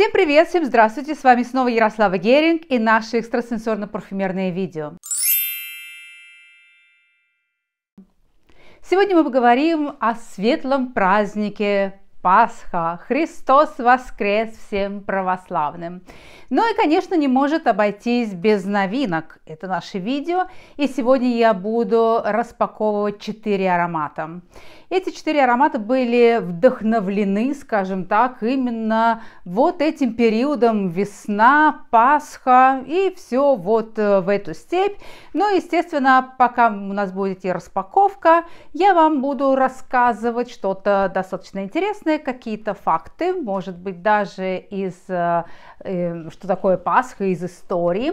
Всем привет, всем здравствуйте, с вами снова Ярослава Геринг и наши экстрасенсорно-парфюмерные видео. Сегодня мы поговорим о светлом празднике Пасха, Христос воскрес всем православным. Ну и, конечно, не может обойтись без новинок. Это наше видео, и сегодня я буду распаковывать четыре аромата. Эти четыре аромата были вдохновлены, скажем так, именно вот этим периодом весна, Пасха и все вот э, в эту степь. Но, ну, естественно, пока у нас будет и распаковка, я вам буду рассказывать что-то достаточно интересное, интересные какие-то факты, может быть, даже из, э, э, что такое Пасха, из истории.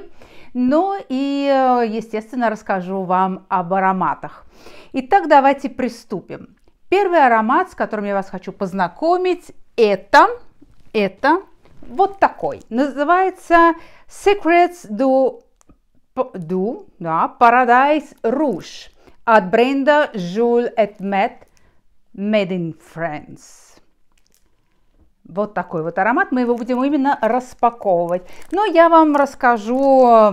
Ну и, э, естественно, расскажу вам об ароматах. Итак, давайте приступим. Первый аромат, с которым я вас хочу познакомить, это, это вот такой. Называется Secrets du, du да, Paradise Rouge от бренда Jules et Matt, Made in France. Вот такой вот аромат. Мы его будем именно распаковывать. Но я вам расскажу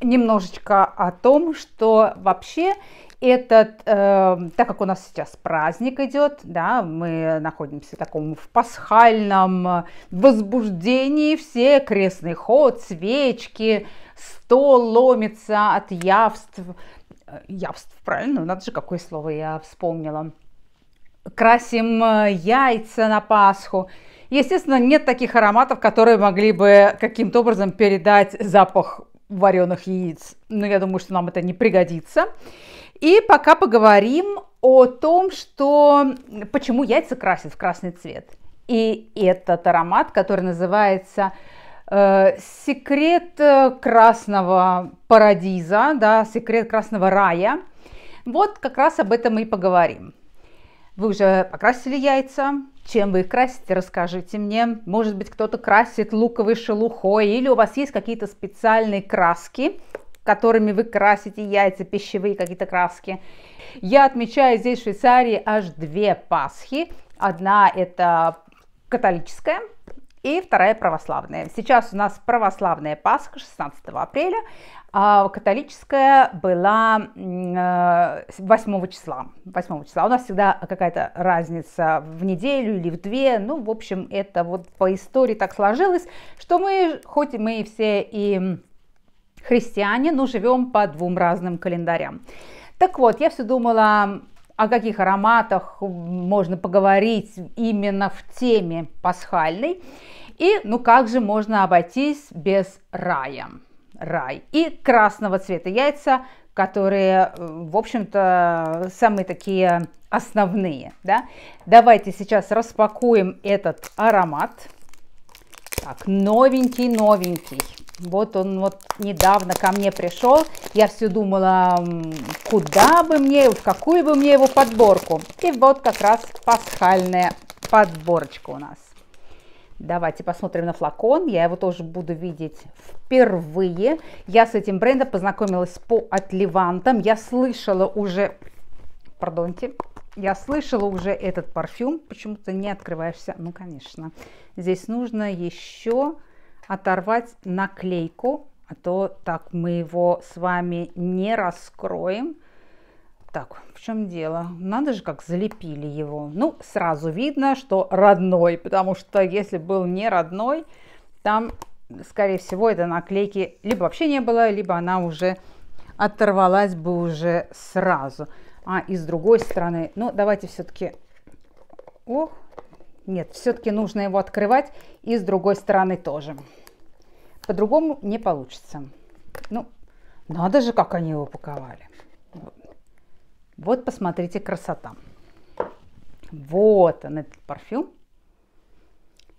немножечко о том, что вообще этот, э, так как у нас сейчас праздник идет, да, мы находимся в таком в пасхальном э, возбуждении, все крестный ход, свечки, стол ломится от явств, э, явств, правильно, надо же, какое слово я вспомнила, красим э, яйца на Пасху. Естественно, нет таких ароматов, которые могли бы каким-то образом передать запах вареных яиц. Но я думаю, что нам это не пригодится. И пока поговорим о том, что почему яйца красят в красный цвет. И этот аромат, который называется э, секрет э, красного парадиза, да, секрет красного рая. Вот как раз об этом и поговорим. Вы уже покрасили яйца? Чем вы их красите, расскажите мне. Может быть, кто-то красит луковой шелухой, или у вас есть какие-то специальные краски, которыми вы красите яйца, пищевые какие-то краски. Я отмечаю здесь в Швейцарии аж две Пасхи. Одна это католическая, и вторая православная. Сейчас у нас православная Пасха 16 апреля, а католическая была 8 э, числа. 8 числа. У нас всегда какая-то разница в неделю или в две. Ну, в общем, это вот по истории так сложилось, что мы, хоть мы все и христиане, но живем по двум разным календарям. Так вот, я все думала, о каких ароматах можно поговорить именно в теме пасхальной. И ну как же можно обойтись без рая? Рай. И красного цвета яйца, которые, в общем-то, самые такие основные. Да? Давайте сейчас распакуем этот аромат. Так, новенький-новенький. Вот он вот недавно ко мне пришел. Я все думала, куда бы мне, в какую бы мне его подборку. И вот как раз пасхальная подборочка у нас. Давайте посмотрим на флакон. Я его тоже буду видеть впервые. Я с этим брендом познакомилась по отливантам. Я слышала уже... Пардонте. Я слышала уже этот парфюм. Почему-то не открываешься. Ну, конечно. Здесь нужно еще оторвать наклейку. А то так мы его с вами не раскроем. Так, в чем дело? Надо же, как залепили его. Ну, сразу видно, что родной, потому что если был не родной, там, скорее всего, это наклейки либо вообще не было, либо она уже оторвалась бы уже сразу. А и с другой стороны, ну, давайте все-таки... Ох, нет, все-таки нужно его открывать и с другой стороны тоже. По-другому не получится. Ну, надо же, как они его упаковали. Вот посмотрите, красота. Вот он, этот парфюм.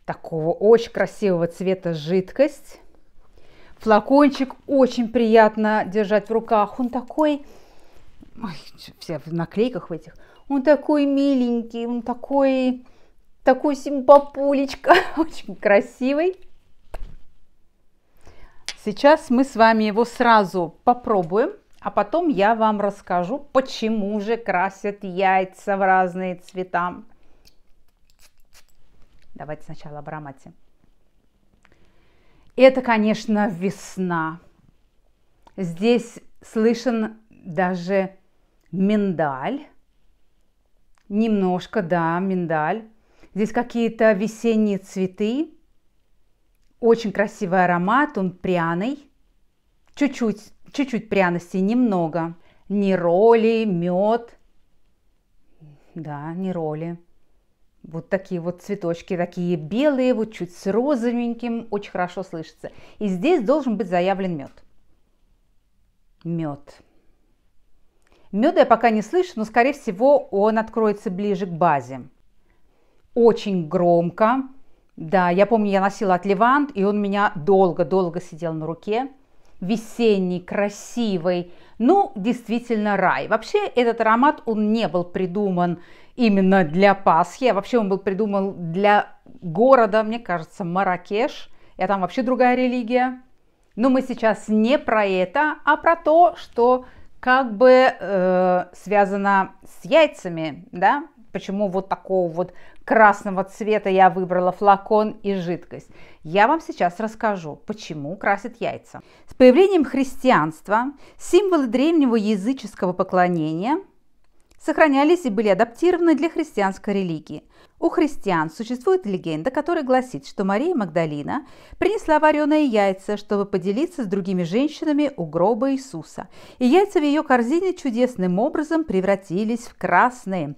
Такого очень красивого цвета жидкость. Флакончик очень приятно держать в руках. Он такой... Ой, все в наклейках в этих. Он такой миленький, он такой... Такой симпапулечка. Очень красивый. Сейчас мы с вами его сразу попробуем. А потом я вам расскажу, почему же красят яйца в разные цвета. Давайте сначала об аромате. Это, конечно, весна. Здесь слышен даже миндаль. Немножко, да, миндаль. Здесь какие-то весенние цветы. Очень красивый аромат, он пряный. Чуть-чуть чуть-чуть пряностей, немного. Нероли, мед. Да, нероли. Вот такие вот цветочки, такие белые, вот чуть с розовеньким, очень хорошо слышится. И здесь должен быть заявлен мед. Мед. Меда я пока не слышу, но, скорее всего, он откроется ближе к базе. Очень громко. Да, я помню, я носила от Левант, и он меня долго-долго сидел на руке весенний, красивый. Ну, действительно рай. Вообще этот аромат, он не был придуман именно для Пасхи, а вообще он был придуман для города, мне кажется, Маракеш. Я там вообще другая религия. Но мы сейчас не про это, а про то, что как бы э, связано с яйцами, да? Почему вот такого вот красного цвета я выбрала флакон и жидкость. Я вам сейчас расскажу, почему красят яйца. С появлением христианства символы древнего языческого поклонения сохранялись и были адаптированы для христианской религии. У христиан существует легенда, которая гласит, что Мария Магдалина принесла вареные яйца, чтобы поделиться с другими женщинами у гроба Иисуса. И яйца в ее корзине чудесным образом превратились в красные,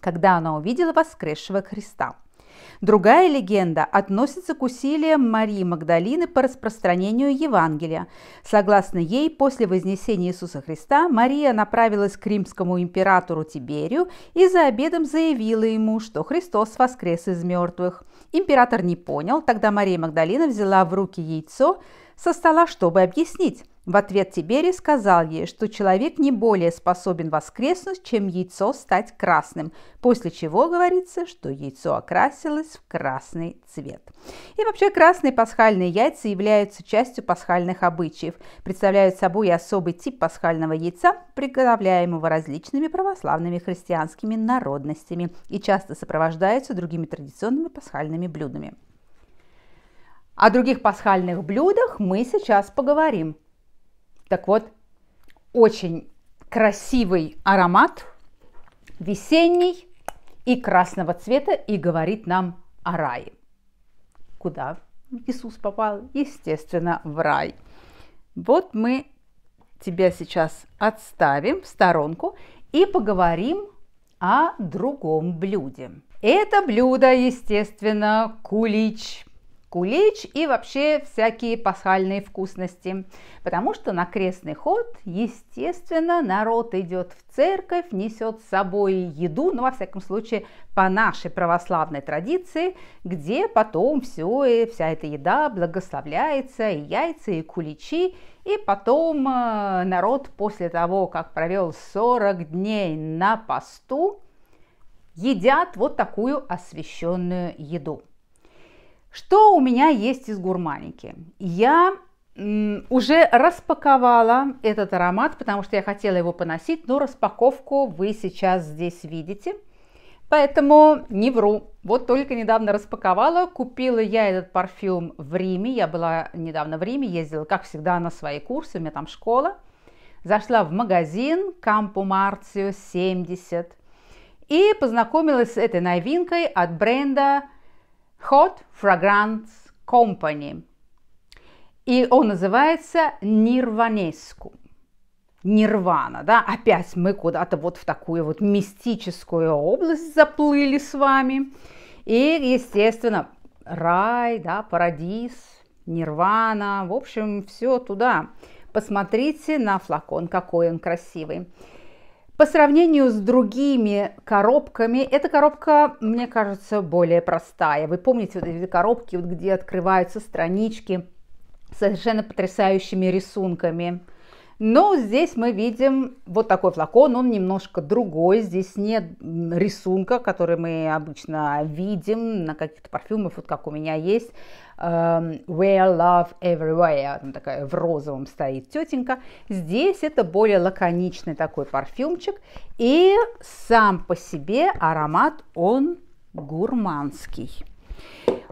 когда она увидела воскресшего Христа. Другая легенда относится к усилиям Марии Магдалины по распространению Евангелия. Согласно ей, после вознесения Иисуса Христа Мария направилась к римскому императору Тиберию и за обедом заявила ему, что Христос воскрес из мертвых. Император не понял, тогда Мария Магдалина взяла в руки яйцо со стола, чтобы объяснить. В ответ Тиберий сказал ей, что человек не более способен воскреснуть, чем яйцо стать красным, после чего говорится, что яйцо окрасилось в красный цвет. И вообще красные пасхальные яйца являются частью пасхальных обычаев, представляют собой особый тип пасхального яйца, приготовляемого различными православными христианскими народностями и часто сопровождаются другими традиционными пасхальными блюдами. О других пасхальных блюдах мы сейчас поговорим. Так вот, очень красивый аромат, весенний и красного цвета, и говорит нам о рае. Куда Иисус попал? Естественно, в рай. Вот мы тебя сейчас отставим в сторонку и поговорим о другом блюде. Это блюдо, естественно, кулич кулич и вообще всякие пасхальные вкусности. Потому что на крестный ход, естественно, народ идет в церковь, несет с собой еду, ну, во всяком случае, по нашей православной традиции, где потом все, и э, вся эта еда благословляется, и яйца, и куличи, и потом э, народ после того, как провел 40 дней на посту, едят вот такую освященную еду. Что у меня есть из гурманики? Я уже распаковала этот аромат, потому что я хотела его поносить, но распаковку вы сейчас здесь видите. Поэтому не вру. Вот только недавно распаковала, купила я этот парфюм в Риме. Я была недавно в Риме, ездила, как всегда, на свои курсы, у меня там школа. Зашла в магазин Campo Marzio 70 и познакомилась с этой новинкой от бренда Hot Fragrance Company. И он называется Нирванеску. Нирвана, да, опять мы куда-то вот в такую вот мистическую область заплыли с вами. И, естественно, рай, да, парадис, нирвана, в общем, все туда. Посмотрите на флакон, какой он красивый. По сравнению с другими коробками, эта коробка, мне кажется, более простая. Вы помните вот эти коробки, вот где открываются странички с совершенно потрясающими рисунками – но здесь мы видим вот такой флакон, он немножко другой. Здесь нет рисунка, который мы обычно видим на каких-то парфюмах, вот как у меня есть. Um, Where Love Everywhere, там такая в розовом стоит тетенька. Здесь это более лаконичный такой парфюмчик. И сам по себе аромат, он гурманский.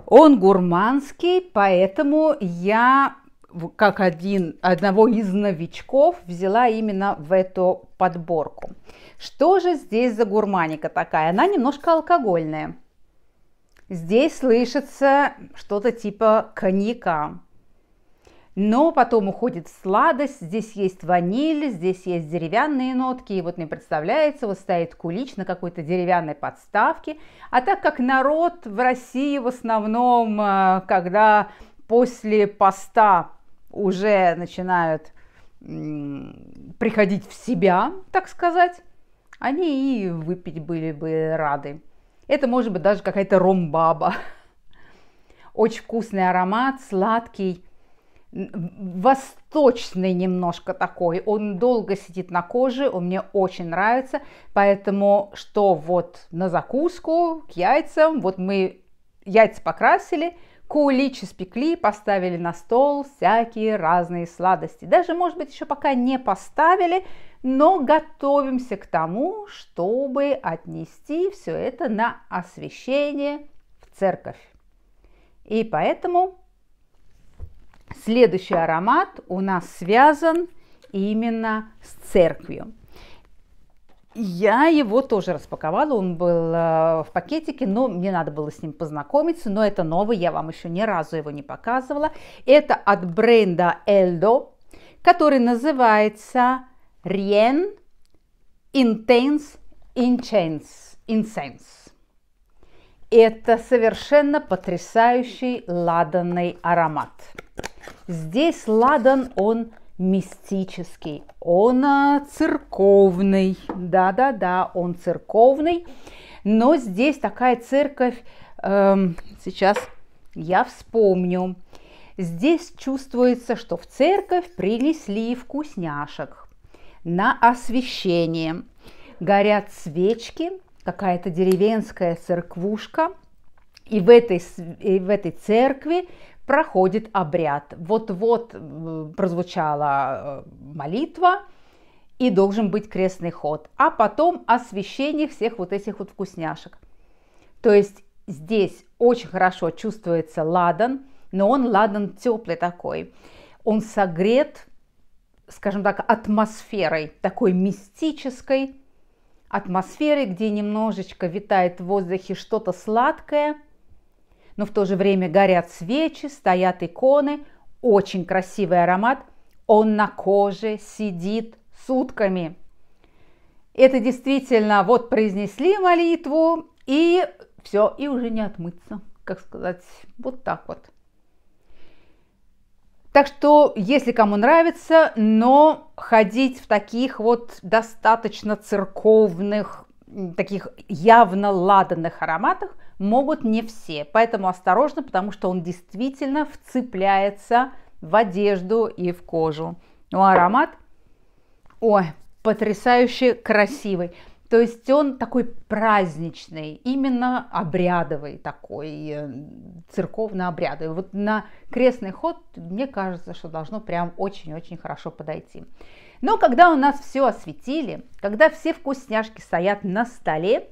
Он гурманский, поэтому я как один, одного из новичков взяла именно в эту подборку. Что же здесь за гурманика такая? Она немножко алкогольная. Здесь слышится что-то типа коньяка. Но потом уходит сладость, здесь есть ваниль, здесь есть деревянные нотки, и вот мне представляется, вот стоит кулич на какой-то деревянной подставке. А так как народ в России в основном, э, когда после поста уже начинают приходить в себя, так сказать, они и выпить были бы рады. Это может быть даже какая-то ромбаба. Очень вкусный аромат, сладкий, восточный немножко такой. Он долго сидит на коже, он мне очень нравится. Поэтому что вот на закуску к яйцам, вот мы яйца покрасили – Куличи испекли, поставили на стол всякие разные сладости. Даже, может быть, еще пока не поставили, но готовимся к тому, чтобы отнести все это на освящение в церковь. И поэтому следующий аромат у нас связан именно с церковью. Я его тоже распаковала, он был э, в пакетике, но мне надо было с ним познакомиться, но это новый, я вам еще ни разу его не показывала. Это от бренда Eldo, который называется Rien Intense Incense. Incense. Это совершенно потрясающий ладанный аромат. Здесь ладан, он мистический, он а, церковный, да-да-да, он церковный, но здесь такая церковь, эм, сейчас я вспомню, здесь чувствуется, что в церковь принесли вкусняшек на освещение горят свечки, какая-то деревенская церквушка – и в этой, и в этой церкви проходит обряд. Вот-вот э, прозвучала э, молитва, и должен быть крестный ход, а потом освещение всех вот этих вот вкусняшек. То есть здесь очень хорошо чувствуется ладан, но он ладан теплый такой. Он согрет, скажем так, атмосферой, такой мистической атмосферой, где немножечко витает в воздухе что-то сладкое – но в то же время горят свечи, стоят иконы, очень красивый аромат. Он на коже сидит сутками. Это действительно, вот произнесли молитву, и все, и уже не отмыться, как сказать, вот так вот. Так что, если кому нравится, но ходить в таких вот достаточно церковных, таких явно ладанных ароматах, могут не все. Поэтому осторожно, потому что он действительно вцепляется в одежду и в кожу. Ну, а аромат, ой, потрясающе красивый. То есть он такой праздничный, именно обрядовый такой, э, церковно-обрядовый. Вот на крестный ход, мне кажется, что должно прям очень-очень хорошо подойти. Но когда у нас все осветили, когда все вкусняшки стоят на столе,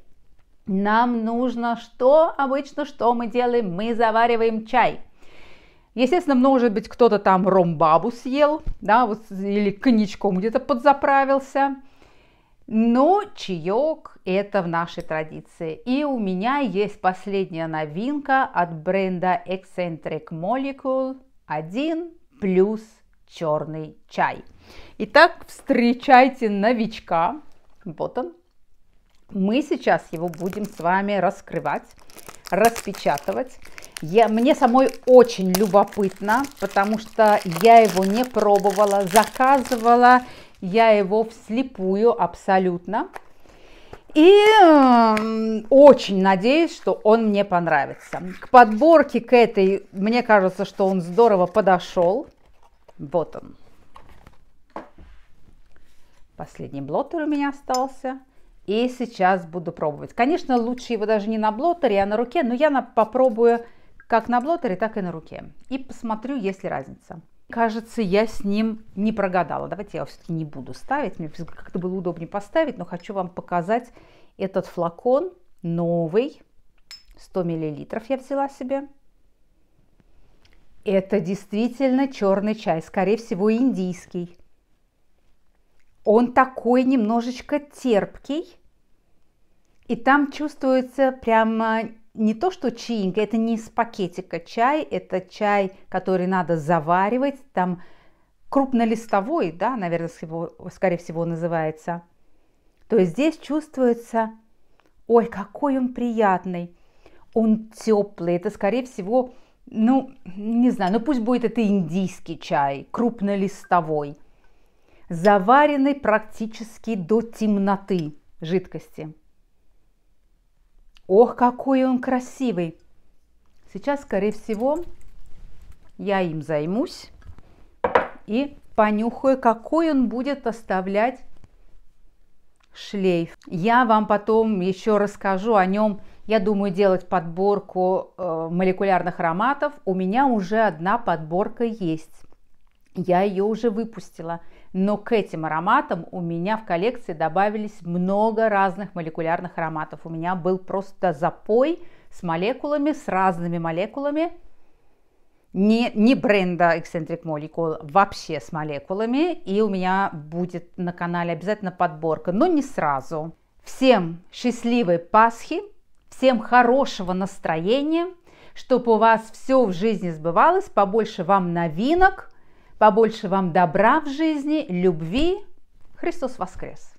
нам нужно что? Обычно что мы делаем? Мы завариваем чай. Естественно, может быть, кто-то там ромбабу съел, да, вот, или коньячком где-то подзаправился. Но чаек – это в нашей традиции. И у меня есть последняя новинка от бренда Eccentric Molecule 1 плюс черный чай. Итак, встречайте новичка. Вот он, мы сейчас его будем с вами раскрывать, распечатывать. Я, мне самой очень любопытно, потому что я его не пробовала, заказывала я его вслепую абсолютно. И эм, очень надеюсь, что он мне понравится. К подборке к этой, мне кажется, что он здорово подошел. Вот он. Последний блоттер у меня остался. И сейчас буду пробовать. Конечно, лучше его даже не на блотере, а на руке, но я на, попробую как на блотере, так и на руке. И посмотрю, есть ли разница. Кажется, я с ним не прогадала. Давайте я его все-таки не буду ставить. Мне как-то было удобнее поставить, но хочу вам показать этот флакон новый. 100 миллилитров я взяла себе. Это действительно черный чай, скорее всего, индийский. Он такой немножечко терпкий, и там чувствуется прямо не то, что чаинка, это не из пакетика чай, это чай, который надо заваривать, там крупнолистовой, да, наверное, скорее всего называется. То есть здесь чувствуется, ой, какой он приятный, он теплый, это скорее всего, ну, не знаю, ну пусть будет это индийский чай, крупнолистовой – заваренной практически до темноты жидкости. Ох, какой он красивый! Сейчас, скорее всего, я им займусь и понюхаю, какой он будет оставлять шлейф. Я вам потом еще расскажу о нем. Я думаю делать подборку э, молекулярных ароматов. У меня уже одна подборка есть. Я ее уже выпустила но к этим ароматам у меня в коллекции добавились много разных молекулярных ароматов. У меня был просто запой с молекулами, с разными молекулами, не, не бренда Eccentric Molecule, а вообще с молекулами. И у меня будет на канале обязательно подборка, но не сразу. Всем счастливой Пасхи, всем хорошего настроения, чтобы у вас все в жизни сбывалось, побольше вам новинок – Побольше вам добра в жизни, любви. Христос воскрес!